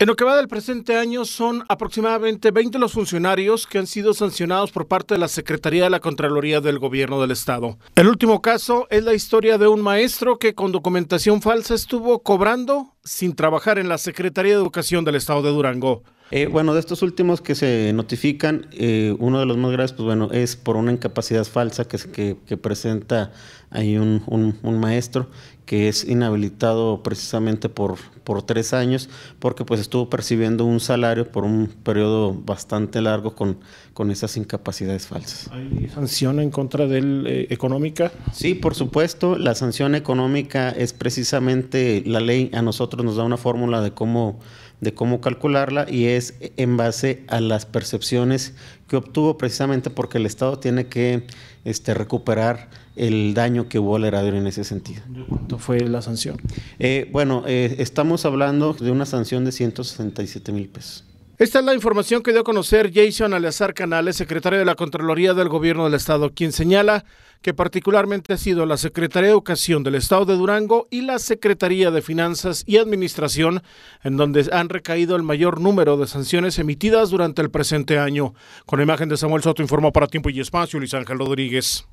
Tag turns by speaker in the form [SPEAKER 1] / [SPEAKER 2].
[SPEAKER 1] En lo que va del presente año son aproximadamente 20 los funcionarios que han sido sancionados por parte de la Secretaría de la Contraloría del Gobierno del Estado. El último caso es la historia de un maestro que con documentación falsa estuvo cobrando sin trabajar en la Secretaría de Educación del Estado de Durango. Eh, bueno, de estos últimos que se notifican, eh, uno de los más
[SPEAKER 2] graves, pues bueno, es por una incapacidad falsa que, presenta ahí un, maestro que es inhabilitado precisamente por, por tres años, porque pues estuvo percibiendo un salario por un periodo bastante largo con, con esas incapacidades
[SPEAKER 1] falsas. ¿Hay sanción en contra de él eh, económica? Sí, por supuesto, la sanción
[SPEAKER 2] económica es precisamente la ley, a nosotros nos da una fórmula de cómo de cómo calcularla y es en base a las percepciones que obtuvo precisamente porque el Estado tiene que este, recuperar el daño que hubo al heredero en ese sentido. ¿De fue la sanción? Eh, bueno, eh, estamos hablando de una sanción de 167 mil pesos.
[SPEAKER 1] Esta es la información que dio a conocer Jason Alazar Canales, secretario de la Contraloría del Gobierno del Estado, quien señala que particularmente ha sido la Secretaría de Educación del Estado de Durango y la Secretaría de Finanzas y Administración, en donde han recaído el mayor número de sanciones emitidas durante el presente año. Con la imagen de Samuel Soto informó para Tiempo y Espacio Luis Ángel Rodríguez.